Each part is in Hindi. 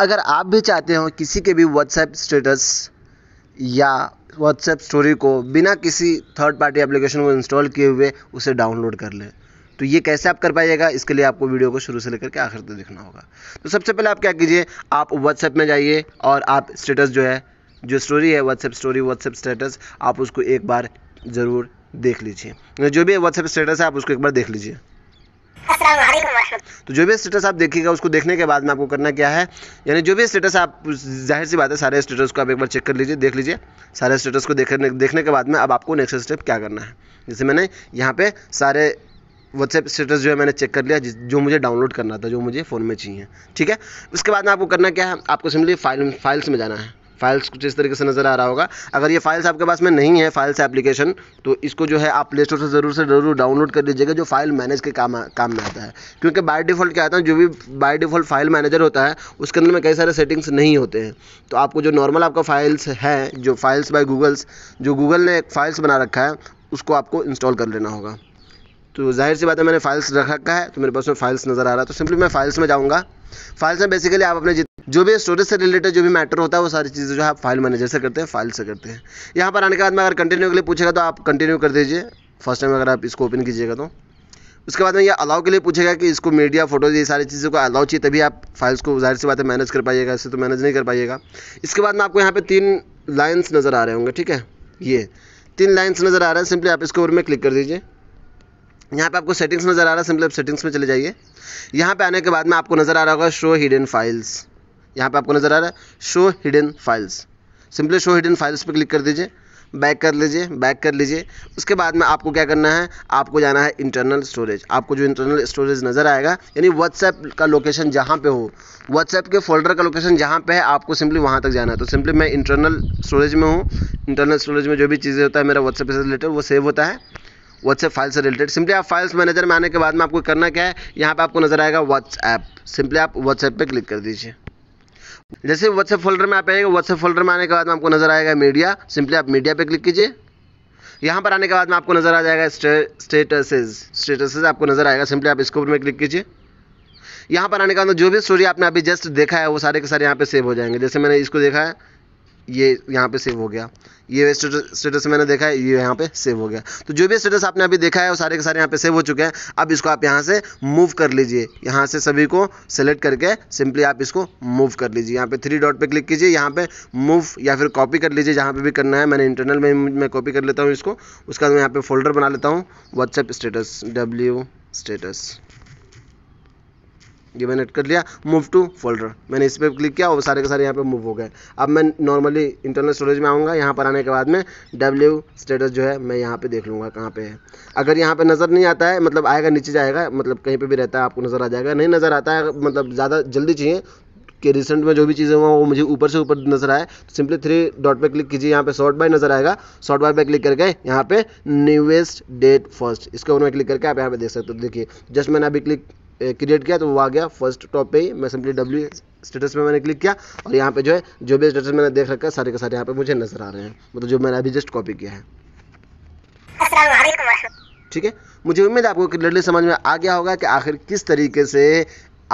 अगर आप भी चाहते हो किसी के भी व्हाट्सएप स्टेटस या व्हाट्सएप स्टोरी को बिना किसी थर्ड पार्टी एप्लीकेशन को इंस्टॉल किए हुए उसे डाउनलोड कर लें तो ये कैसे आप कर पाइएगा इसके लिए आपको वीडियो को शुरू से लेकर के आखिर तक देखना होगा तो सबसे पहले आप क्या कीजिए आप व्हाट्सएप में जाइए और आप स्टेटस जो है जो स्टोरी है व्हाट्सएप स्टोरी व्हाट्सएप स्टेटस आप उसको एक बार ज़रूर देख लीजिए जो भी व्हाट्सएप स्टेटस है आप उसको एक बार देख लीजिए तो जो भी स्टेटस आप देखिएगा उसको देखने के बाद में आपको करना क्या है यानी जो भी स्टेटस आप जाहिर सी बात है सारे स्टेटस को आप एक बार चेक कर लीजिए देख लीजिए सारे स्टेटस को देखने देखने के बाद में अब आपको नेक्स्ट स्टेप क्या करना है जैसे मैंने यहाँ पे सारे व्हाट्सएप स्टेटस जो है मैंने चेक कर लिया जो मुझे डाउनलोड करना था जो मुझे फ़ोन में चाहिए ठीक है उसके बाद में आपको करना क्या है आपको सिंपली फाइल फाइल्स में जाना है फाइल्स कुछ इस तरीके से नज़र आ रहा होगा अगर ये फाइल्स आपके पास में नहीं है फाइल्स एप्लीकेशन तो इसको जो है आप प्ले स्टोर से ज़रूर से ज़रूर डाउनलोड कर लीजिएगा जो फाइल मैनेज के काम काम में आता है क्योंकि बाय डिफ़ॉल्ट क्या आता है जो भी बाय डिफ़ॉल्ट फाइल मैनेजर होता है उसके अंदर में कई सारे सेटिंग्स नहीं होते हैं तो आपको जो नॉर्मल आपका फाइल्स है जो फाइल्स बाय गूगल्स जो गूगल ने एक फाइल्स बना रखा है उसको आपको इंस्टॉल कर लेना होगा तो जाहिर सी बात है मैंने फाइल्स रख रखा है तो मेरे पास में फाइल्स नज़र आ रहा है तो सिंपली मैं फाइल्स में जाऊँगा फाइल्स में बेसिकली आप अपने जो भी स्टोरेज से रिलेटेड जो भी मैटर होता है वो सारी चीज़ें जो है आप फाइल मैनेजर से करते हैं फाइल से करते हैं यहाँ पर आने के बाद में अगर कंटिन्यू के लिए पूछेगा तो आप कंटिन्यू कर दीजिए फर्स्ट टाइम अगर आप इसको ओपन कीजिएगा तो उसके बाद में ये अलाउ के लिए पूछेगा कि इसको मीडिया फोटोज ये सारी चीज़ों को अलाउ चाहिए तभी आप फाइल्स को जाहिर सी बात है मैनेज कर पाइएगा इसे तो मैनेज नहीं कर पाइएगा इसके बाद में आपको यहाँ पे तीन लाइन्स नज़र आ रहे होंगे ठीक है ये तीन लाइन्स नज़र आ रहा है सिंपली आप इसके ऊपर में क्लिक कर दीजिए यहाँ पे आपको सेटिंग्स नज़र आ रहा है सिंपली आप सेटिंग्स में चले जाइए यहाँ पे आने के बाद में आपको नज़र आ रहा होगा शो हिडन फाइल्स यहाँ पे आपको नज़र आ रहा है show hidden files simply show hidden files पे क्लिक कर दीजिए बैक कर लीजिए बैक कर लीजिए उसके बाद में आपको क्या करना है आपको जाना है इंटरनल स्टोरेज आपको जो इंटरनल स्टोरेज नज़र आएगा यानी व्हाट्सएप का लोकेशन जहाँ पे हो व्हाट्सएप के फोल्डर का लोकेशन जहाँ पे है आपको सिंपली वहाँ तक जाना है तो सिंपली मैं इंटरनल स्टोरेज में हूँ इंटरनल स्टोरेज में जो भी चीज़ें होता है मेरा व्हाट्सएप से रिलेटेड वो सेव होता है व्हाट्सएप फाइल से रिलेटेड सिंपली आप फाइल्स मैनेजर में आने के बाद में आपको करना क्या है यहाँ पे आपको नजर आएगा व्हाट्सएप सिंपली आप व्हाट्सएप पे क्लिक कर दीजिए जैसे व्हाट्सएप फोल्डर में आप आएगा व्हाट्सएप फोल्डर में आने के बाद में आपको नजर आएगा मीडिया सिंपली आप मीडिया पे क्लिक कीजिए यहाँ पर आने के बाद में आपको नजर आ जाएगा स्टेटसेज स्टेटसेज आपको नजर आएगा सिंपली आप इसके ऊपर में क्लिक कीजिए यहाँ पर आने के बाद जो भी स्टोरी आपने अभी जस्ट देखा है वो सारे के सारे यहाँ पे सेव हो जाएंगे जैसे मैंने इसको देखा है ये यहाँ पे सेव हो गया ये स्टेटस मैंने देखा है ये यहाँ पे सेव हो गया तो जो भी स्टेटस आपने अभी देखा है वो सारे के सारे यहाँ पे सेव हो चुके हैं अब इसको आप यहाँ से मूव कर लीजिए यहाँ से सभी को सेलेक्ट करके सिंपली आप इसको मूव कर लीजिए यहाँ पे थ्री डॉट पे क्लिक कीजिए यहाँ पे मूव या फिर कॉपी कर लीजिए जहाँ पर भी करना है मैंने इंटरनल में मैं कॉपी कर लेता हूँ इसको उसका मैं यहाँ पर फोल्डर बना लेता हूँ व्हाट्सएप स्टेटस डब्ल्यू स्टेटस ये मैंने कर लिया मूव टू फोल्डर मैंने इस पर क्लिक किया और सारे के सारे यहाँ पे मूव हो गए अब मैं नॉर्मली इंटरनल स्टोरेज में आऊँगा यहाँ पर आने के बाद में डब्ल्यू स्टेटस जो है मैं यहाँ पे देख लूँगा कहाँ पे है अगर यहाँ पे नज़र नहीं आता है मतलब आएगा नीचे जाएगा मतलब कहीं पे भी रहता है आपको नज़र आ जाएगा नहीं नज़र आता है मतलब ज़्यादा जल्दी चाहिए कि रिसेंट में जो भी चीज़ें हुआ वो मुझे ऊपर से ऊपर नजर आए तो सिंपली थ्री डॉट पे क्लिक कीजिए यहाँ पे शॉर्ट बाय नजर आएगा शॉर्ट बाय पे क्लिक करके यहाँ पे न्यूएस्ट डेट फर्स्ट इसके ऊपर क्लिक करके आप यहाँ पे देख सकते हो देखिए जस्ट मैंने अभी क्लिक क्रिएट किया तो वो आ गया फर्स्ट टॉप पे ही मैं सिंपली डब्ल्यू स्टेटस में मैंने क्लिक किया और यहाँ पे जो है जो भी स्टेटस मैंने देख रखा है सारे के सारे यहाँ पे मुझे नजर आ रहे हैं मतलब जो मैंने अभी जस्ट कॉपी किया है ठीक है मुझे उम्मीद है आपको क्लियरली समझ में आ गया होगा कि आखिर किस तरीके से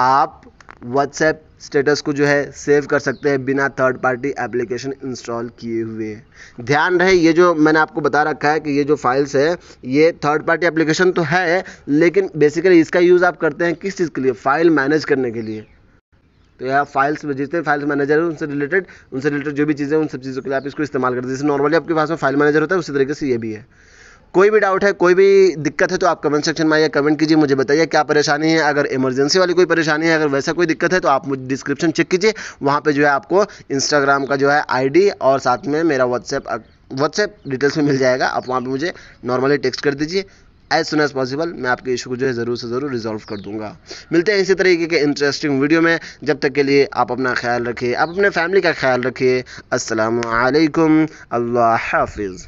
आप व्हाट्सएप स्टेटस को जो है सेव कर सकते हैं बिना थर्ड पार्टी एप्लीकेशन इंस्टॉल किए हुए ध्यान रहे ये जो मैंने आपको बता रखा है कि ये जो फाइल्स है ये थर्ड पार्टी एप्लीकेशन तो है लेकिन बेसिकली इसका यूज़ आप करते हैं किस चीज़ के लिए फाइल मैनेज करने के लिए तो यह फाइल्स में जितने फाइल्स मैनेजर है उनसे रिलेटेड उनसे रिलेटेड जो भी चीज़ें उन सब चीज़ों के लिए आप इसको इस्तेमाल करते हैं जैसे नॉर्मली आपके पास में फाइल मैनेजर होता है उसी तरीके से ये भी है कोई भी डाउट है कोई भी दिक्कत है तो आप कमेंट सेक्शन में आइए कमेंट कीजिए मुझे बताइए क्या परेशानी है अगर इमरजेंसी वाली कोई परेशानी है अगर वैसा कोई दिक्कत है तो आप मुझे डिस्क्रिप्शन चेक कीजिए वहाँ पर जो है आपको इंस्टाग्राम का जो है आई और साथ में मेरा व्हाट्सएप व्हाट्सएप डिटेल्स में मिल जाएगा आप वहाँ पर मुझे नॉर्मली टेक्स्ट कर दीजिए एज सुन एज पॉसिबल मैं आपके इशू को जो है ज़रूर से ज़रूर रिजॉल्व कर दूंगा मिलते हैं इसी तरीके के इंटरेस्टिंग वीडियो में जब तक के लिए आप अपना ख्याल रखिए आप अपने फैमिली का ख्याल रखिए असलकम अल्लाह हाफिज़